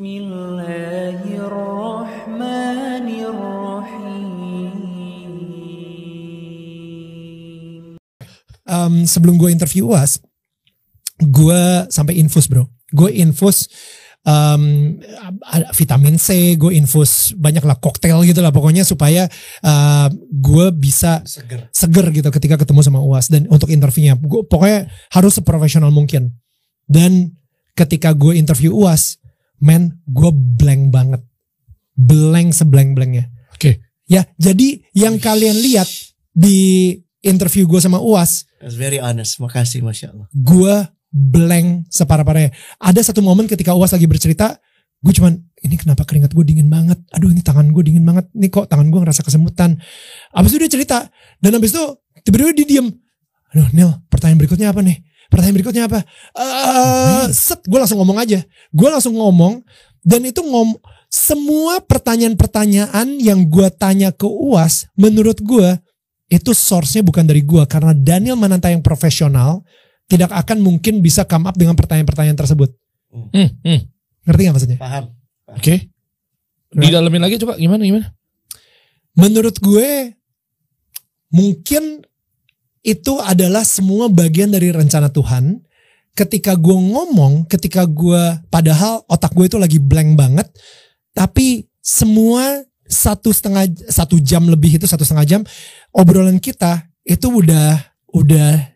Um, sebelum gue interview UAS, gue sampai infus bro. Gue infus um, vitamin C, gue infus banyak lah koktail gitu lah pokoknya supaya uh, eh, gue bisa seger. seger gitu ketika ketemu sama UAS dan untuk interviewnya, gua, pokoknya harus seprofesional mungkin. Dan ketika gue interview UAS, men gue blank banget blank seblank blanknya oke okay. ya jadi yang kalian lihat di interview gue sama uas That's very honest makasih masya allah gue blank separah-parahnya ada satu momen ketika uas lagi bercerita gue cuman ini kenapa keringat gue dingin banget aduh ini tangan gue dingin banget Nih kok tangan gue ngerasa kesemutan abis itu dia cerita dan abis itu tiba-tiba dia diem aduh Neil pertanyaan berikutnya apa nih pertanyaan berikutnya apa uh, set gue langsung ngomong aja gue langsung ngomong dan itu ngom semua pertanyaan-pertanyaan yang gue tanya ke uas menurut gue itu source-nya bukan dari gue karena Daniel Mananta yang profesional tidak akan mungkin bisa come up dengan pertanyaan-pertanyaan tersebut. Hmm, hmm. hmm. Ngerti gak maksudnya? Paham. Oke. Okay. Didalamin lagi coba gimana gimana? Menurut gue mungkin itu adalah semua bagian dari rencana Tuhan. Ketika gue ngomong, ketika gue padahal otak gue itu lagi blank banget, tapi semua satu setengah satu jam lebih itu satu setengah jam obrolan kita itu udah udah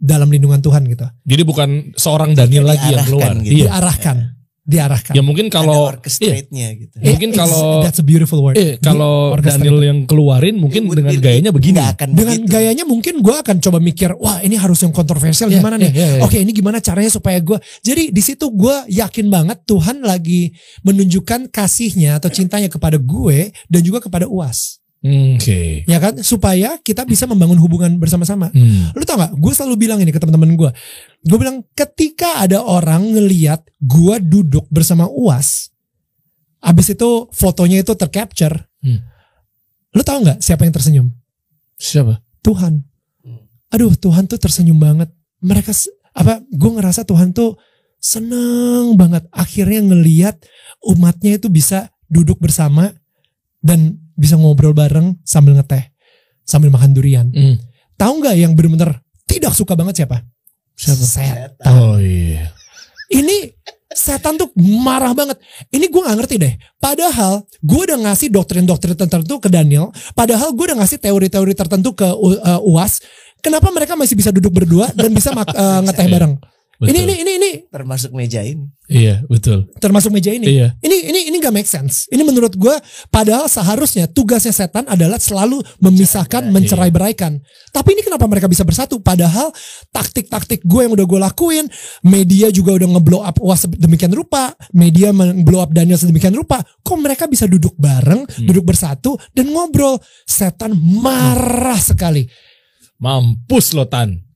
dalam lindungan Tuhan gitu. Jadi bukan seorang Daniel lagi yang keluar, gitu. Iya. diarahkan. Ya diarahkan. Ya mungkin kalau orchestrate iya, gitu. Mungkin kalau that's a beautiful word. Eh, kalau Daniel yang keluarin mungkin It dengan be, gayanya begini. Akan dengan begitu. gayanya mungkin gue akan coba mikir, wah ini harus yang kontroversial yeah, gimana yeah, nih? Yeah, yeah, yeah. Oke, ini gimana caranya supaya gue. Jadi di situ gue yakin banget Tuhan lagi menunjukkan kasihnya atau cintanya kepada gue dan juga kepada UAS. Hmm. Oke. Okay. Ya kan? Supaya kita bisa membangun hubungan bersama-sama. Hmm. Lu tau gak? Gue selalu bilang ini ke teman-teman gue. Gue bilang ketika ada orang ngeliat gue duduk bersama Uas, abis itu fotonya itu tercapture. Hmm. Lu tau gak siapa yang tersenyum? Siapa? Tuhan. Aduh, Tuhan tuh tersenyum banget. Mereka apa? Gue ngerasa Tuhan tuh seneng banget akhirnya ngeliat umatnya itu bisa duduk bersama dan bisa ngobrol bareng sambil ngeteh, sambil makan durian. Mm. Tahu nggak yang benar-benar tidak suka banget siapa? Siapa? Setan. Oh iya. Ini setan tuh marah banget. Ini gue gak ngerti deh. Padahal gue udah ngasih doktrin-doktrin tertentu ke Daniel. Padahal gue udah ngasih teori-teori tertentu ke uh, eh, UAS. Kenapa mereka masih bisa duduk berdua dan bisa uh, ngeteh iya. bareng? Betul. Ini ini ini ini termasuk meja ini. Iya, betul. Termasuk meja ini. Iya. Ini ini ini gak make sense. Ini menurut gue padahal seharusnya tugasnya setan adalah selalu memisahkan, mencerai beraikan. Iya. Tapi ini kenapa mereka bisa bersatu? Padahal taktik-taktik gue yang udah gue lakuin, media juga udah ngeblow up wah demikian rupa, media ngeblow up Daniel sedemikian rupa. Kok mereka bisa duduk bareng, hmm. duduk bersatu dan ngobrol? Setan marah hmm. sekali. Mampus lo Tan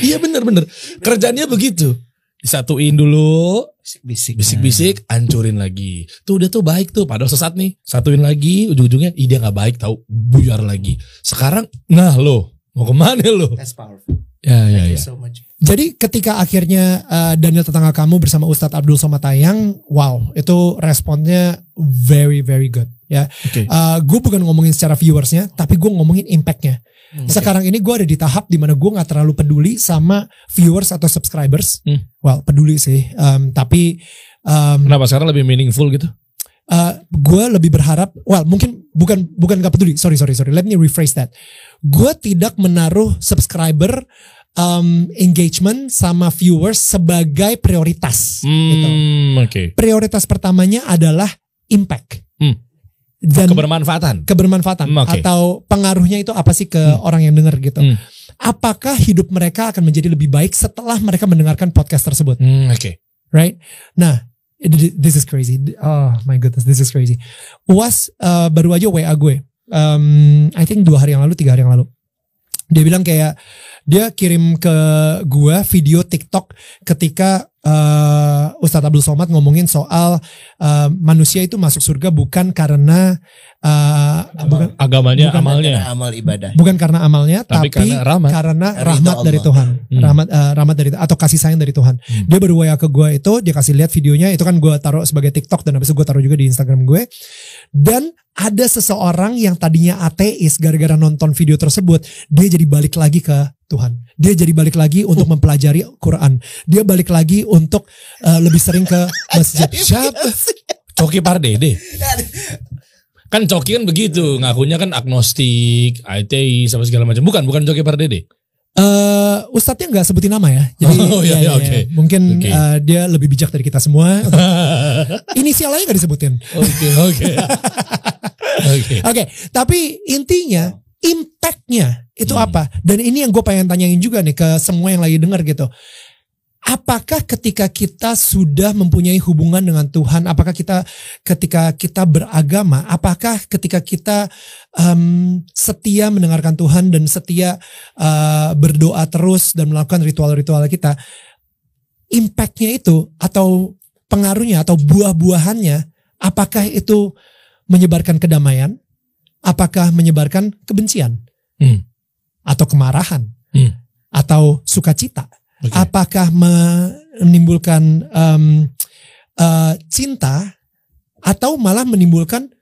iya bener-bener. Kerjanya begitu. Disatuin dulu. Bisik-bisik. Bisik-bisik, ancurin lagi. Tuh udah tuh baik tuh. Padahal sesat nih. Satuin lagi. Ujung-ujungnya, ide nggak gak baik tau. Buyar lagi. Sekarang, nah lo. Mau kemana lo? That's powerful. Ya, ya Thank ya, ya. So much. Jadi ketika akhirnya uh, Daniel tetangga kamu bersama Ustadz Abdul tayang, wow, itu responnya very very good ya. Okay. Uh, eh, gue bukan ngomongin secara viewersnya, tapi gue ngomongin impactnya. Hmm, Sekarang ini gue ada di tahap di mana gue nggak terlalu peduli sama viewers atau subscribers. Hmm. Well, peduli sih. Um, tapi um, kenapa sekarang lebih meaningful gitu? Uh, eh, gue lebih berharap, well mungkin bukan bukan nggak peduli. Sorry sorry sorry. Let me rephrase that. Gue tidak menaruh subscriber um, engagement sama viewers sebagai prioritas. Gitu. Hmm, gitu. Okay. Prioritas pertamanya adalah impact. Hmm dan kebermanfaatan kebermanfaatan hmm, okay. atau pengaruhnya itu apa sih ke hmm. orang yang dengar gitu hmm. apakah hidup mereka akan menjadi lebih baik setelah mereka mendengarkan podcast tersebut hmm, oke okay. right nah this is crazy oh my goodness this is crazy uas uh, baru aja wa gue um, I think dua hari yang lalu tiga hari yang lalu dia bilang kayak dia kirim ke gua video TikTok ketika uh, Ustadz Abdul Somad ngomongin soal uh, manusia itu masuk surga bukan karena uh, eh, Amal, bukan agamanya bukan amalnya karena amal ibadah bukan karena amalnya tapi, tapi karena rahmat, karena rahmat dari Tuhan hmm. rahmat uh, rahmat dari atau kasih sayang dari Tuhan hmm. dia berwaya ke gue itu dia kasih lihat videonya itu kan gue taruh sebagai TikTok dan habis itu gue taruh juga di Instagram gue dan ada seseorang yang tadinya ateis gara-gara nonton video tersebut, dia jadi balik lagi ke Tuhan. Dia jadi balik lagi untuk mempelajari Quran. Dia balik lagi untuk uh, lebih sering ke masjid. Siapa? Coki Pardede. Kan Coki kan begitu, ngakunya kan agnostik, ateis, apa segala macam. Bukan, bukan Coki Pardede. Uh, Ustadznya nggak sebutin nama ya, jadi oh, iya, ya, ya, iya, ya, okay. mungkin okay. Uh, eh, dia lebih bijak dari kita semua. Inisialnya nggak disebutin. Oke, okay, Okay. Oke. Okay. okay. Tapi intinya impactnya itu hmm. apa? Dan ini yang gue pengen tanyain juga nih ke semua yang lagi dengar gitu. Apakah ketika kita sudah mempunyai hubungan dengan Tuhan, apakah kita ketika kita beragama, apakah ketika kita um, setia mendengarkan Tuhan dan setia uh, berdoa terus dan melakukan ritual-ritual kita, impactnya itu atau pengaruhnya atau buah-buahannya, apakah itu menyebarkan kedamaian, apakah menyebarkan kebencian, hmm. atau kemarahan, hmm. atau sukacita, okay. apakah menimbulkan um, uh, cinta, atau malah menimbulkan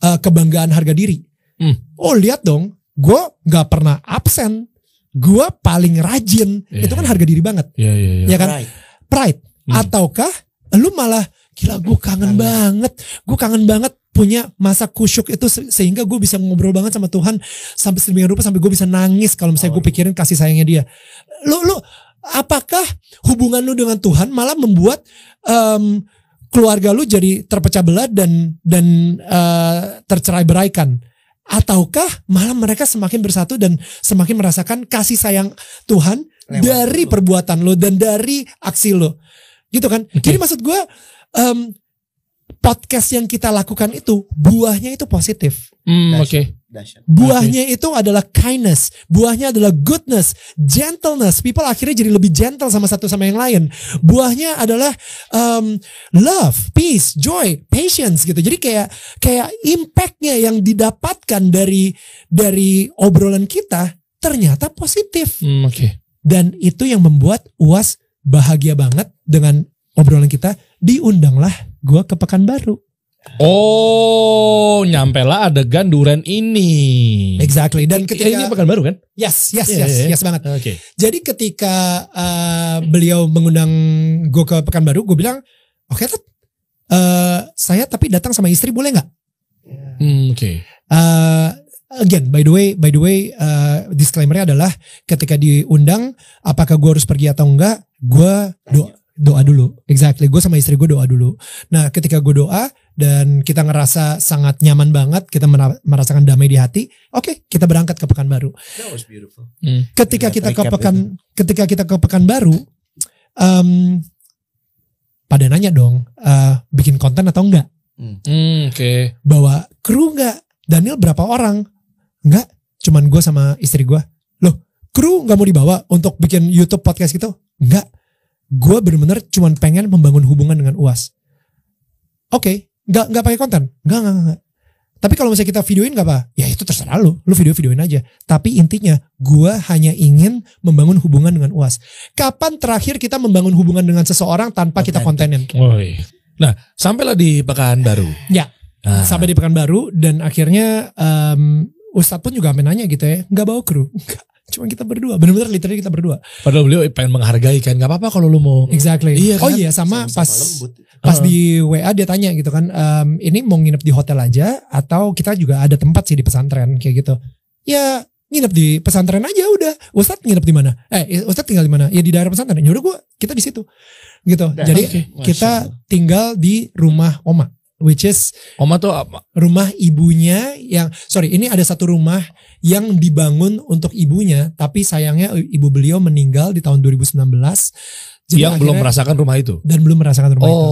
uh, kebanggaan harga diri. Hmm. Oh lihat dong, gue nggak pernah absen, gue paling rajin. Yeah. Itu kan iya. harga diri banget, yeah, yeah, yeah. ya kan? Pride, Pride. Hmm. ataukah lu malah gila gue kangen, kangen banget, gue kangen banget punya masa kusyuk itu sehingga gue bisa ngobrol banget sama Tuhan sampai sedemikian rupa sampai gue bisa nangis kalau misalnya gue pikirin kasih sayangnya dia. Lu lu apakah hubungan lu dengan Tuhan malah membuat um, keluarga lu jadi terpecah belah dan dan uh, eh, tercerai beraikan? Ataukah malah mereka semakin bersatu dan semakin merasakan kasih sayang Tuhan Lewat dari lu. perbuatan lo dan dari aksi lo, gitu kan? Okay. Jadi maksud gue, um, podcast yang kita lakukan itu buahnya itu positif. Mm, Oke. Okay. Buahnya okay. itu adalah kindness, buahnya adalah goodness, gentleness. People akhirnya jadi lebih gentle sama satu sama yang lain. Buahnya adalah um, love, peace, joy, patience gitu. Jadi kayak kayak impactnya yang didapatkan dari dari obrolan kita ternyata positif. Mm, Oke. Okay. Dan itu yang membuat uas bahagia banget dengan obrolan kita diundanglah gue ke Pekanbaru. Oh, nyampela adegan Duren ini. Exactly. Dan ketika ini Pekanbaru kan? Yes, yes, iya, yes, yeah. Iya. yes banget. Oke. Okay. Jadi ketika uh, beliau mengundang gue ke Pekanbaru, gue bilang, oke, okay, uh, eh, saya tapi datang sama istri boleh nggak? Yeah. Hmm, oke. Okay. Uh, eh, again, by the way, by the way, uh, disclaimernya adalah ketika diundang, apakah gue harus pergi atau enggak? Gue doa doa dulu. Exactly. Gue sama istri gue doa dulu. Nah, ketika gue doa dan kita ngerasa sangat nyaman banget, kita merasakan damai di hati. Oke, okay, kita berangkat ke Pekanbaru. That was beautiful. Hmm. Ketika kita ke pekan, itu. ketika kita ke Pekanbaru, um, pada nanya dong, uh, bikin konten atau enggak? Hmm. hmm oke. Okay. Bawa kru enggak? Daniel berapa orang? Enggak, cuman gue sama istri gue. Loh, kru nggak mau dibawa untuk bikin YouTube podcast gitu? Enggak gue bener-bener cuman pengen membangun hubungan dengan uas oke okay, nggak nggak pakai konten nggak nggak nggak tapi kalau misalnya kita videoin nggak apa ya itu terserah lu lu video videoin aja tapi intinya gue hanya ingin membangun hubungan dengan uas kapan terakhir kita membangun hubungan dengan seseorang tanpa Authentic. kita kontenin Oi. nah sampailah di pekan baru ya nah. sampai di pekan baru dan akhirnya um, Ustadz pun juga sampai nanya gitu ya nggak bawa kru nggak cuma kita berdua benar-benar literally kita berdua padahal beliau pengen menghargai kan nggak apa-apa kalau lu mau exactly iya, oh kan? oh iya sama, sama, -sama pas lembut. pas uh. di WA dia tanya gitu kan um, ini mau nginep di hotel aja atau kita juga ada tempat sih di pesantren kayak gitu ya nginep di pesantren aja udah ustad nginep di mana eh ustad tinggal di mana ya di daerah pesantren ya gua kita di situ gitu Dan jadi okay. kita tinggal di rumah oma which is oma tuh apa? rumah ibunya yang sorry ini ada satu rumah yang dibangun untuk ibunya tapi sayangnya ibu beliau meninggal di tahun 2019 jadi yang belum merasakan rumah itu dan belum merasakan rumah oh. itu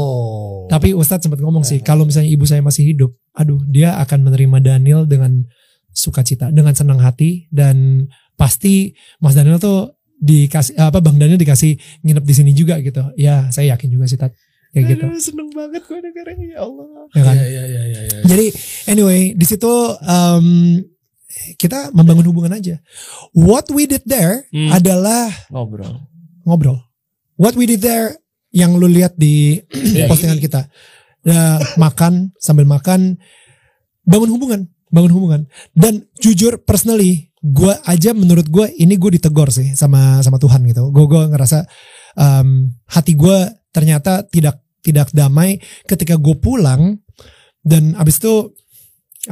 tapi Ustadz sempat ngomong sih eh. kalau misalnya ibu saya masih hidup aduh dia akan menerima Daniel dengan sukacita dengan senang hati dan pasti Mas Daniel tuh dikasih apa Bang Daniel dikasih nginep di sini juga gitu ya saya yakin juga sih Tat kayak gitu. seneng banget gue dengarnya ya Allah. Ya kan? Ya, ya, ya, ya, ya. Jadi anyway di situ um, kita membangun hubungan aja. What we did there hmm. adalah ngobrol. Ngobrol. What we did there yang lu lihat di ya, postingan ini. kita. Uh, makan sambil makan bangun hubungan, bangun hubungan. Dan jujur personally gue aja menurut gue ini gue ditegor sih sama sama Tuhan gitu. Gue gue ngerasa um, hati gue ternyata tidak tidak damai ketika gue pulang dan abis itu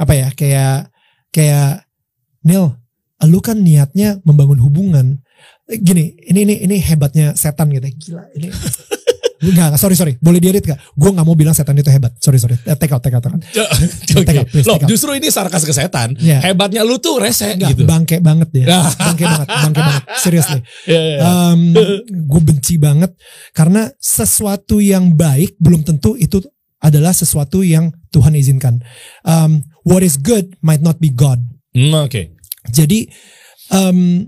apa ya kayak kayak Neil lu kan niatnya membangun hubungan gini ini ini ini hebatnya setan gitu gila ini Enggak, sorry sorry. Boleh diedit gak? Gue gak mau bilang setan itu hebat. Sorry sorry. Eh, take out, take out, take out. Ya, take out, please, Loh, take out. justru ini sarkas ke setan. Yeah. Hebatnya lu tuh rese Enggak, gitu. Bangke banget dia. Ya. bangke banget, bangke banget. Seriously. Yeah, yeah. Um, gue benci banget karena sesuatu yang baik belum tentu itu adalah sesuatu yang Tuhan izinkan. Um, what is good might not be God. Mm, Oke. Okay. Jadi um,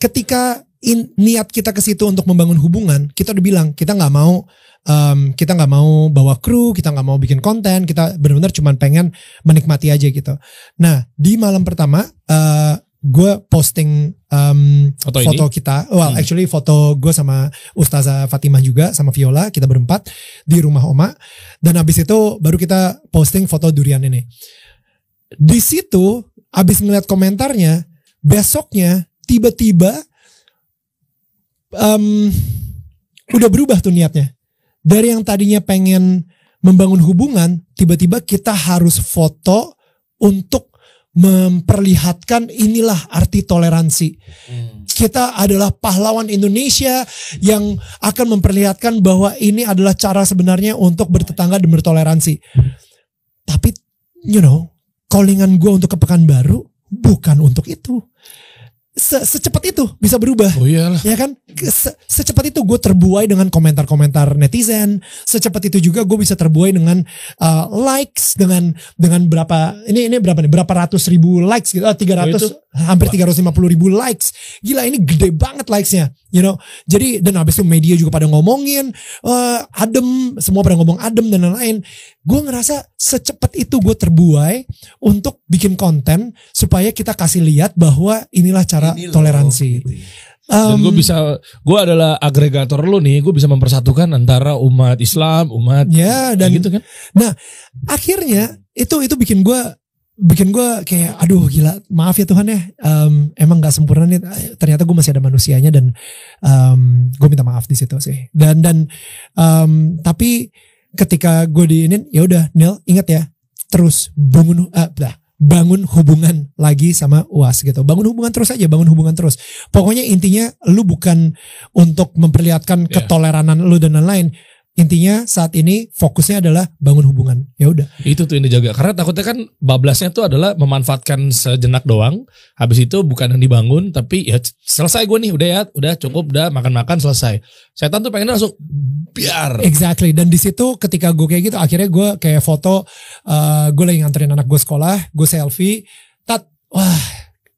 ketika in, niat kita ke situ untuk membangun hubungan, kita udah bilang kita nggak mau um, kita nggak mau bawa kru, kita nggak mau bikin konten, kita benar-benar cuma pengen menikmati aja gitu. Nah di malam pertama uh, eh, gue posting um, foto, foto kita, well hmm. actually foto gue sama Ustazah Fatimah juga sama Viola kita berempat di rumah Oma dan abis itu baru kita posting foto durian ini. Di situ abis ngeliat komentarnya besoknya tiba-tiba um, udah berubah tuh niatnya. Dari yang tadinya pengen membangun hubungan, tiba-tiba kita harus foto untuk memperlihatkan inilah arti toleransi. Hmm. Kita adalah pahlawan Indonesia yang akan memperlihatkan bahwa ini adalah cara sebenarnya untuk bertetangga dan bertoleransi. Tapi, you know, callingan gue untuk ke Pekanbaru bukan untuk itu se secepat itu bisa berubah. Oh iyalah. Ya kan? Se secepat itu gue terbuai dengan komentar-komentar netizen. Secepat itu juga gue bisa terbuai dengan uh, likes dengan dengan berapa ini ini berapa nih? Berapa ratus ribu likes gitu? Uh, oh, tiga oh, ratus hampir 350 ribu likes. Gila ini gede banget likesnya, you know. Jadi dan abis itu media juga pada ngomongin uh, adem, semua pada ngomong adem dan lain-lain. Gue ngerasa secepat itu gue terbuai untuk bikin konten supaya kita kasih lihat bahwa inilah cara ini toleransi. Um, Dan gue bisa, gue adalah agregator lu nih, gue bisa mempersatukan antara umat Islam, umat, ya dan gitu kan. Nah, akhirnya itu itu bikin gue bikin gue kayak aduh gila maaf ya Tuhan ya um, emang nggak sempurna nih ternyata gue masih ada manusianya dan um, gue minta maaf di situ sih dan dan um, tapi ketika gue di ini ya udah Neil ingat ya terus bangun uh, bangun hubungan lagi sama uas gitu bangun hubungan terus aja bangun hubungan terus pokoknya intinya lu bukan untuk memperlihatkan yeah. ketoleranan lu dan lain-lain intinya saat ini fokusnya adalah bangun hubungan ya udah itu tuh yang dijaga karena takutnya kan bablasnya tuh adalah memanfaatkan sejenak doang habis itu bukan yang dibangun tapi ya selesai gue nih udah ya udah cukup udah makan makan selesai setan tuh pengen langsung biar exactly dan di situ ketika gue kayak gitu akhirnya gue kayak foto uh, eh, gue lagi nganterin anak gue sekolah gue selfie tat wah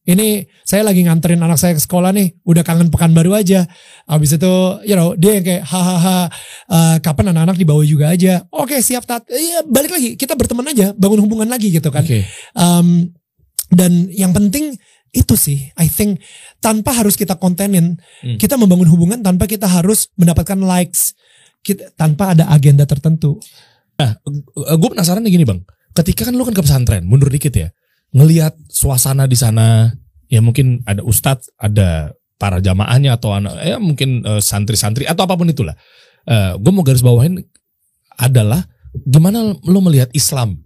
ini saya lagi nganterin anak saya ke sekolah nih, udah kangen pekan baru aja. Abis itu, you know, dia yang kayak hahaha, uh, kapan anak-anak dibawa juga aja. Oke, okay, siap tat. ya balik lagi, kita berteman aja, bangun hubungan lagi gitu kan. Okay. Um, dan yang penting itu sih I think tanpa harus kita kontenin hmm. kita membangun hubungan tanpa kita harus mendapatkan likes kita, tanpa ada agenda tertentu nah gue penasaran nih gini bang ketika kan lu kan ke pesantren mundur dikit ya ngelihat suasana di sana ya mungkin ada ustadz ada para jamaahnya atau anak ya mungkin eh, santri-santri atau apapun itulah uh, eh, gue mau garis bawahin adalah gimana lo melihat Islam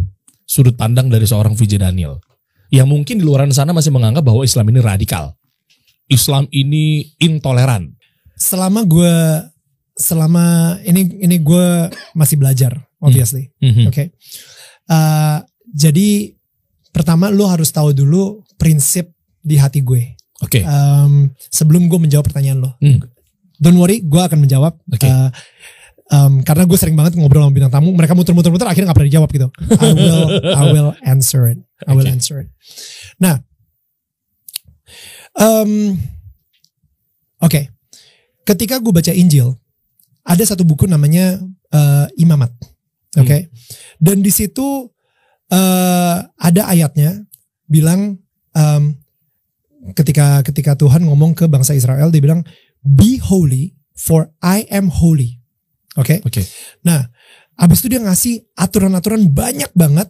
sudut pandang dari seorang Vijay Daniel yang mungkin di luaran sana masih menganggap bahwa Islam ini radikal Islam ini intoleran selama gue selama ini ini gue masih belajar obviously hmm. oke hmm. okay. uh, jadi pertama lu harus tahu dulu prinsip di hati gue. Oke. Okay. Um, sebelum gue menjawab pertanyaan lo, hmm. don't worry, gue akan menjawab. Okay. Uh, eh, um, karena gue sering banget ngobrol sama bintang tamu, mereka muter-muter-muter, akhirnya gak pernah dijawab gitu. I will, I will answer it. I will answer it. Nah, um, oke, okay. ketika gue baca Injil, ada satu buku namanya uh, Imamat, oke, okay? hmm. dan di situ uh, ada ayatnya bilang um, ketika ketika Tuhan ngomong ke bangsa Israel dia bilang be holy for I am holy. Oke. Okay? Oke. Okay. Nah, abis itu dia ngasih aturan-aturan banyak banget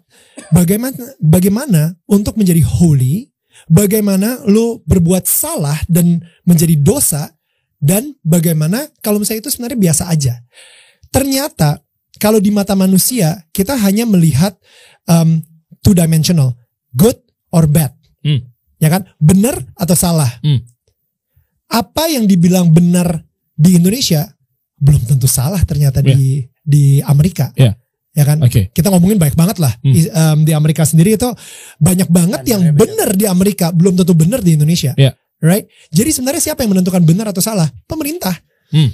bagaimana bagaimana untuk menjadi holy, bagaimana lo berbuat salah dan menjadi dosa dan bagaimana kalau misalnya itu sebenarnya biasa aja. Ternyata kalau di mata manusia kita hanya melihat um, two dimensional, good or bad, hmm. ya kan? Benar atau salah. Hmm. Apa yang dibilang benar di Indonesia belum tentu salah ternyata yeah. di ya. di Amerika. Yeah. Ya kan, okay. kita ngomongin baik banget lah hmm. um, di Amerika sendiri itu banyak banget yang ya, benar di Amerika belum tentu benar di Indonesia, yeah. right? Jadi sebenarnya siapa yang menentukan benar atau salah? Pemerintah, hmm.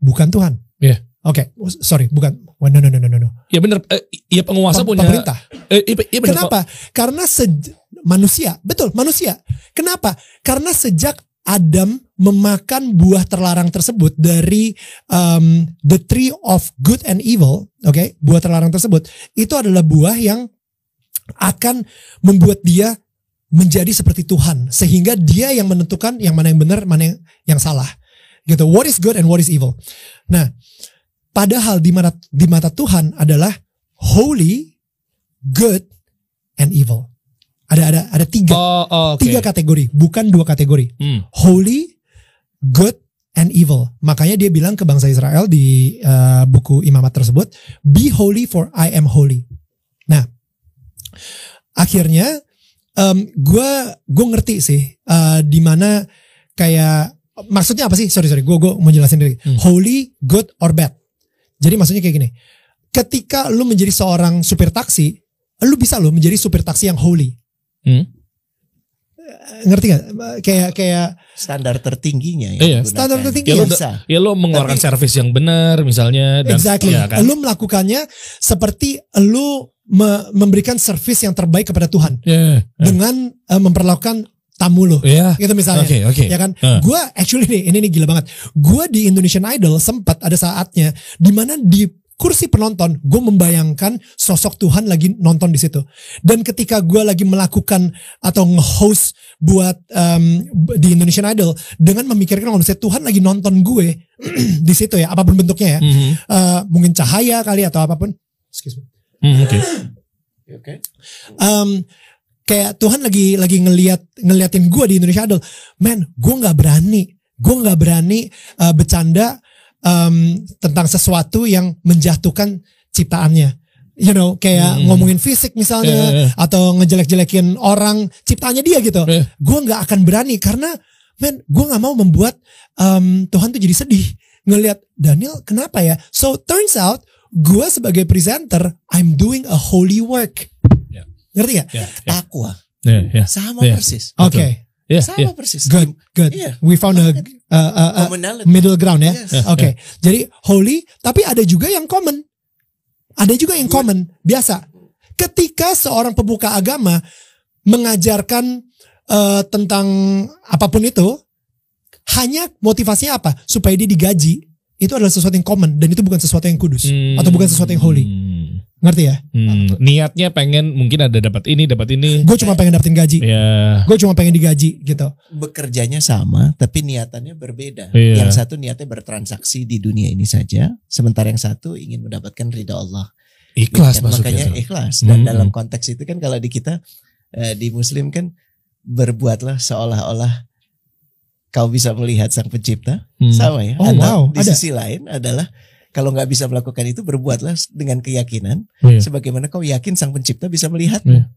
bukan Tuhan. Yeah. Oke, okay, sorry, bukan. Oh, no, no, no, no, no. Ya benar, eh, ya penguasa Pem punya. Pemerintah. Eh, ya bener, Kenapa? Karena sej manusia, betul manusia. Kenapa? Karena sejak Adam memakan buah terlarang tersebut dari um, the tree of good and evil, oke, okay? buah terlarang tersebut itu adalah buah yang akan membuat dia menjadi seperti Tuhan, sehingga dia yang menentukan yang mana yang benar, mana yang, yang salah, gitu. What is good and what is evil. Nah. Padahal di mata, di mata Tuhan adalah holy, good, and evil. Ada ada ada tiga oh, oh, okay. tiga kategori, bukan dua kategori. Hmm. Holy, good, and evil. Makanya dia bilang ke bangsa Israel di uh, buku Imamat tersebut, "Be holy for I am holy." Nah, akhirnya um, gue gue ngerti sih uh, di mana kayak maksudnya apa sih? Sorry sorry, gue gue mau jelasin dulu. Hmm. Holy, good or bad? Jadi maksudnya kayak gini, ketika lu menjadi seorang supir taksi, lu bisa lo menjadi supir taksi yang holy. Hmm? Eh, ngerti gak? Kayak kayak standar tertingginya ya. Iya. Standar tertinggi ya, lo, bisa. Ya lo mengeluarkan Tapi, servis yang benar misalnya dan exactly. ya kan. Lo melakukannya seperti lo memberikan servis yang terbaik kepada Tuhan. Yeah, yeah. Dengan uh, memperlakukan tamu lo. Yeah. Gitu misalnya. Okay, okay. Ya kan? Uh. Gue actually nih, ini nih gila banget. Gue di Indonesian Idol sempat ada saatnya di mana di kursi penonton gue membayangkan sosok Tuhan lagi nonton di situ dan ketika gue lagi melakukan atau nge-host buat um, di Indonesian Idol dengan memikirkan saya Tuhan lagi nonton gue di situ ya apapun bentuknya ya mm -hmm. uh, mungkin cahaya kali atau apapun excuse me mm, oke okay. okay. um, kayak Tuhan lagi lagi ngeliat ngeliatin gue di Indonesia Idol, man, gue nggak berani, gue nggak berani uh, bercanda um, tentang sesuatu yang menjatuhkan ciptaannya. You know, kayak hmm. ngomongin fisik misalnya, yeah, yeah, yeah. atau ngejelek-jelekin orang ciptanya dia gitu. Yeah. Gue nggak akan berani karena, man, gue nggak mau membuat um, Tuhan tuh jadi sedih ngelihat Daniel kenapa ya. So turns out, gue sebagai presenter, I'm doing a holy work Ngerti gak? Yeah, ya, ya. yeah. Aqua. Yeah, yeah, Sama yeah. persis. Oke. Okay. Yeah, Sama yeah. persis. Good, good. Yeah. We found a, oh, a, a, a middle ground ya. Yes. Yeah, Oke. Okay. Ya. Yeah. Jadi holy, tapi ada juga yang common. Ada juga yang common, biasa. Ketika seorang pembuka agama mengajarkan uh, tentang apapun itu, hanya motivasinya apa? Supaya dia digaji. Itu adalah sesuatu yang common dan itu bukan sesuatu yang kudus hmm. atau bukan sesuatu yang holy. Hmm. Ngerti ya? Hmm, niatnya pengen mungkin ada dapat ini, dapat ini. Gue cuma pengen dapetin gaji. Yeah. Gue cuma pengen digaji gitu. Bekerjanya sama, tapi niatannya berbeda. Yeah. Yang satu niatnya bertransaksi di dunia ini saja, sementara yang satu ingin mendapatkan ridha Allah. Ikhlas gitu, kan? Makanya ikhlas. Dan hmm. dalam konteks itu kan kalau di kita eh, di Muslim kan berbuatlah seolah-olah kau bisa melihat sang pencipta hmm. sama ya. Oh, atau wow. di ada. sisi lain adalah kalau nggak bisa melakukan itu berbuatlah dengan keyakinan yeah. sebagaimana kau yakin sang pencipta bisa melihatmu. Yeah.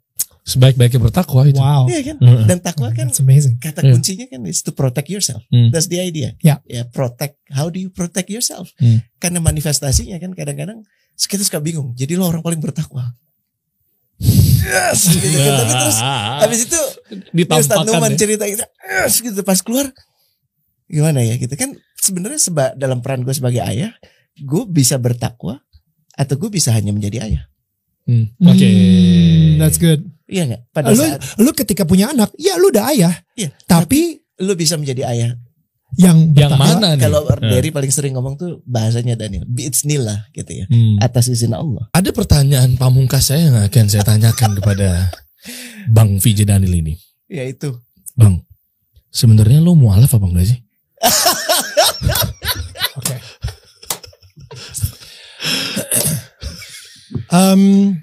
Sebaik-baiknya bertakwa itu. Wow. Iya kan? Mm. Dan takwa kan That's amazing. kata yeah. kuncinya kan is to protect yourself. Mm. That's the idea. Ya, yeah. yeah, protect. How do you protect yourself? Mm. Karena manifestasinya kan kadang-kadang kita suka bingung. Jadi lo orang paling bertakwa. Yes, gitu, gitu. Tapi gitu. terus ah. habis itu Ustaz Numan ya. cerita gitu, yes, gitu pas keluar gimana ya gitu kan sebenarnya seba, dalam peran gue sebagai ayah gue bisa bertakwa atau gue bisa hanya menjadi ayah. Hmm. hmm oke, okay. that's good. Iya nggak? Pada lu, saat lu ketika punya anak, ya lu udah ayah. Iya. Tapi, tapi lu bisa menjadi ayah. Yang yang mana nih? Kalau hmm. dari paling sering ngomong tuh bahasanya Daniel, it's nila gitu ya, hmm. atas izin Allah. Ada pertanyaan pamungkas saya yang akan saya tanyakan kepada Bang Vijay Daniel ini. Ya itu. Bang, sebenarnya lu mualaf apa enggak sih? um,